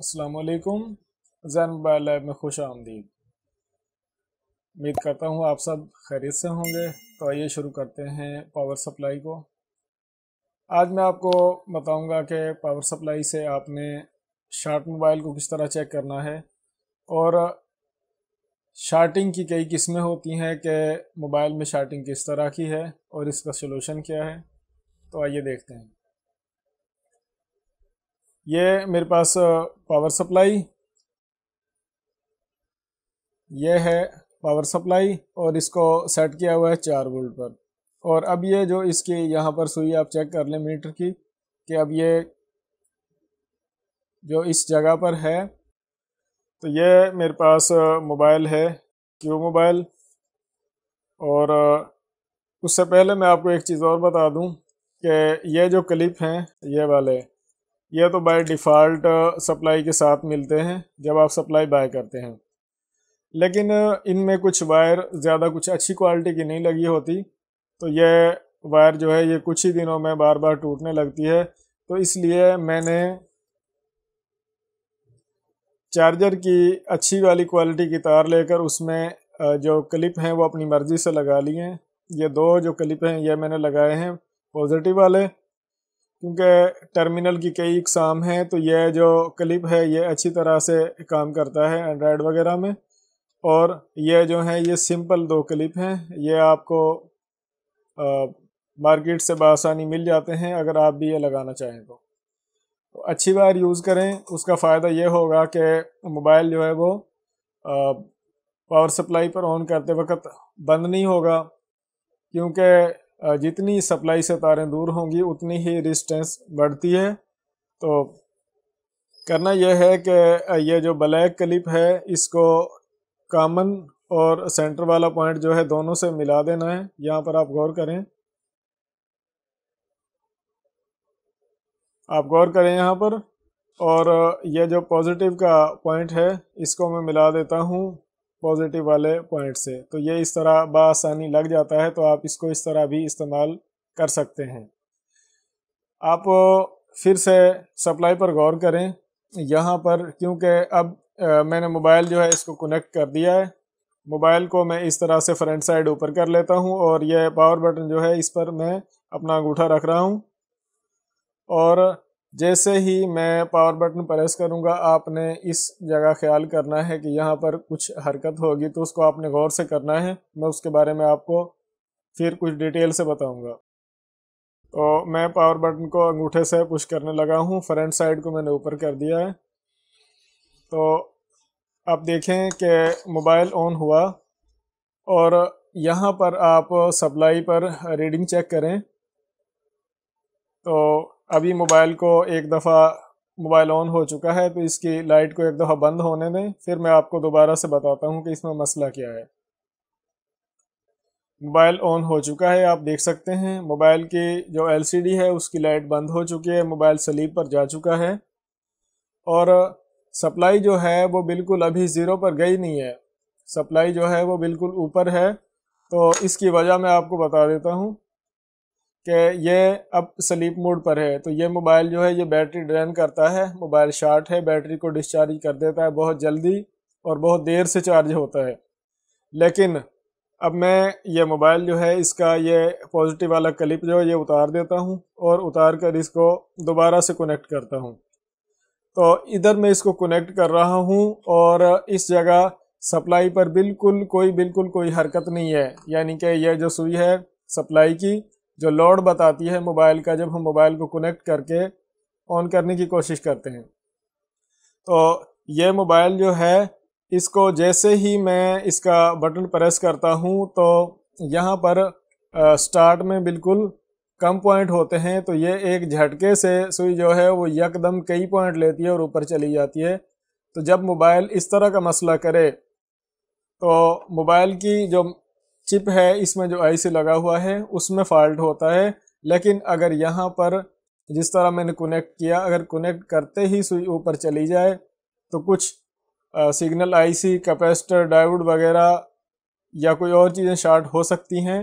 असलकुम Jain mobile lab में खुश आमदीद उम्मीद करता हूँ आप सब खैरियत से होंगे तो आइए शुरू करते हैं पावर सप्लाई को आज मैं आपको बताऊंगा कि पावर सप्लाई से आपने शार्ट मोबाइल को किस तरह चेक करना है और शार्टिंग की कई किस्में होती हैं कि मोबाइल में शार्टिंग किस तरह की है और इसका सलूशन क्या है तो आइए देखते हैं ये मेरे पास पावर सप्लाई ये है पावर सप्लाई और इसको सेट किया हुआ है चार वोल्ट पर और अब ये जो इसकी यहाँ पर सुई आप चेक कर लें मीटर की कि अब ये जो इस जगह पर है तो ये मेरे पास मोबाइल है क्यू मोबाइल और उससे पहले मैं आपको एक चीज़ और बता दूं कि ये जो क्लिप हैं ये वाले यह तो बाय डिफ़ॉल्ट सप्लाई के साथ मिलते हैं जब आप सप्लाई बाय करते हैं लेकिन uh, इनमें कुछ वायर ज़्यादा कुछ अच्छी क्वालिटी की नहीं लगी होती तो यह वायर जो है ये कुछ ही दिनों में बार बार टूटने लगती है तो इसलिए मैंने चार्जर की अच्छी वाली क्वालिटी की तार लेकर उसमें uh, जो क्लिप हैं वो अपनी मर्ज़ी से लगा लिए ये दो जो क्लिप हैं ये मैंने लगाए हैं पॉजिटिव वाले क्योंकि टर्मिनल की कई इकसाम हैं तो यह जो क्लिप है ये अच्छी तरह से काम करता है एंड्रॉयड वगैरह में और यह जो है ये सिंपल दो क्लिप हैं ये आपको आ, मार्केट से बसानी मिल जाते हैं अगर आप भी ये लगाना चाहें तो, तो अच्छी बार यूज़ करें उसका फ़ायदा ये होगा कि मोबाइल जो है वो आ, पावर सप्लाई पर ऑन करते वक्त बंद नहीं होगा क्योंकि जितनी सप्लाई से तारें दूर होंगी उतनी ही रिस्टेंस बढ़ती है तो करना यह है कि यह जो ब्लैक क्लिप है इसको कामन और सेंटर वाला पॉइंट जो है दोनों से मिला देना है यहाँ पर आप गौर करें आप गौर करें यहाँ पर और यह जो पॉजिटिव का पॉइंट है इसको मैं मिला देता हूँ पॉजिटिव वाले पॉइंट से तो ये इस तरह बसानी लग जाता है तो आप इसको इस तरह भी इस्तेमाल कर सकते हैं आप फिर से सप्लाई पर गौर करें यहाँ पर क्योंकि अब आ, मैंने मोबाइल जो है इसको कनेक्ट कर दिया है मोबाइल को मैं इस तरह से फ्रंट साइड ऊपर कर लेता हूँ और यह पावर बटन जो है इस पर मैं अपना अंगूठा रख रहा हूँ और जैसे ही मैं पावर बटन प्रेस करूंगा आपने इस जगह ख्याल करना है कि यहाँ पर कुछ हरकत होगी तो उसको आपने गौर से करना है मैं उसके बारे में आपको फिर कुछ डिटेल से बताऊंगा तो मैं पावर बटन को अंगूठे से पुश करने लगा हूँ फ्रंट साइड को मैंने ऊपर कर दिया है तो आप देखें कि मोबाइल ऑन हुआ और यहाँ पर आप सप्लाई पर रीडिंग चेक करें तो अभी मोबाइल को एक दफ़ा मोबाइल ऑन हो चुका है तो इसकी लाइट को एक दफ़ा बंद होने दें फिर मैं आपको दोबारा से बताता हूँ कि इसमें मसला क्या है मोबाइल ऑन हो चुका है आप देख सकते हैं मोबाइल की जो एलसीडी है उसकी लाइट बंद हो चुकी है मोबाइल स्लीप पर जा चुका है और सप्लाई जो है वो बिल्कुल अभी ज़ीरो पर गई नहीं है सप्लाई जो है वो बिल्कुल ऊपर है तो इसकी वजह मैं आपको बता देता हूँ कि ये अब स्लीप मोड पर है तो ये मोबाइल जो है ये बैटरी ड्रेन करता है मोबाइल शार्ट है बैटरी को डिस्चार्ज कर देता है बहुत जल्दी और बहुत देर से चार्ज होता है लेकिन अब मैं ये मोबाइल जो है इसका ये पॉजिटिव वाला क्लिप जो है ये उतार देता हूँ और उतार कर इसको दोबारा से कनेक्ट करता हूँ तो इधर मैं इसको कनेक्ट कर रहा हूँ और इस जगह सप्लाई पर बिल्कुल कोई बिल्कुल कोई हरकत नहीं है यानी कि यह जो सुई है सप्लाई की जो लोड बताती है मोबाइल का जब हम मोबाइल को कनेक्ट करके ऑन करने की कोशिश करते हैं तो ये मोबाइल जो है इसको जैसे ही मैं इसका बटन प्रेस करता हूँ तो यहाँ पर आ, स्टार्ट में बिल्कुल कम पॉइंट होते हैं तो ये एक झटके से सुई जो है वो यकदम कई पॉइंट लेती है और ऊपर चली जाती है तो जब मोबाइल इस तरह का मसला करे तो मोबाइल की जो चिप है इसमें जो आई सी लगा हुआ है उसमें फॉल्ट होता है लेकिन अगर यहाँ पर जिस तरह मैंने कनेक्ट किया अगर कनेक्ट करते ही सुई ऊपर चली जाए तो कुछ signal signal IC capacitor diode वगैरह या कोई और चीज़ें शार्ट हो सकती हैं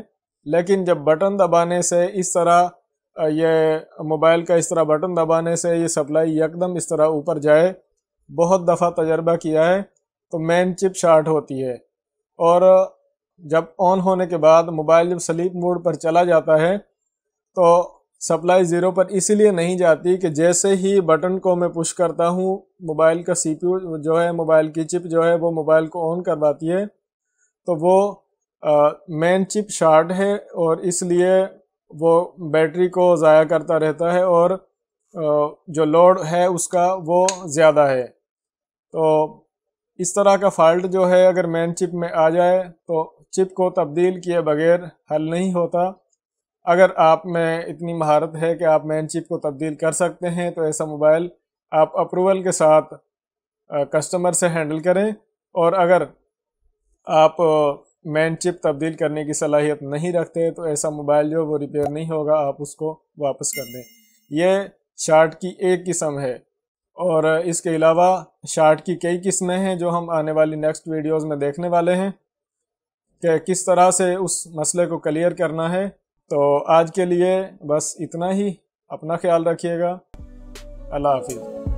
लेकिन जब बटन दबाने से इस तरह ये मोबाइल का इस तरह बटन दबाने से ये सप्लाई एकदम इस तरह ऊपर जाए बहुत दफ़ा तजर्बा किया है तो मेन चिप शार्ट होती है और जब ऑन होने के बाद मोबाइल जब स्लीप मोड पर चला जाता है तो सप्लाई ज़ीरो पर इसलिए नहीं जाती कि जैसे ही बटन को मैं पुश करता हूँ मोबाइल का सीपीयू जो है मोबाइल की चिप जो है वो मोबाइल को ऑन करवाती है तो वो मेन चिप शार्ट है और इसलिए वो बैटरी को ज़ाया करता रहता है और आ, जो लोड है उसका वो ज़्यादा है तो इस तरह का फॉल्ट जो है अगर मेन चिप में आ जाए तो चिप को तब्दील किए बगैर हल नहीं होता अगर आप में इतनी महारत है कि आप मेन चिप को तब्दील कर सकते हैं तो ऐसा मोबाइल आप अप्रूवल के साथ कस्टमर से हैंडल करें और अगर आप मेन चिप तब्दील करने की सलाहियत नहीं रखते तो ऐसा मोबाइल जो वो रिपेयर नहीं होगा आप उसको वापस कर दें यह शार्ट की एक किस्म है और इसके अलावा शार्ट की कई किस्में हैं जो हम आने वाली नेक्स्ट वीडियोस में देखने वाले हैं कि किस तरह से उस मसले को क्लियर करना है तो आज के लिए बस इतना ही अपना ख्याल रखिएगा अल्लाह हाफिज़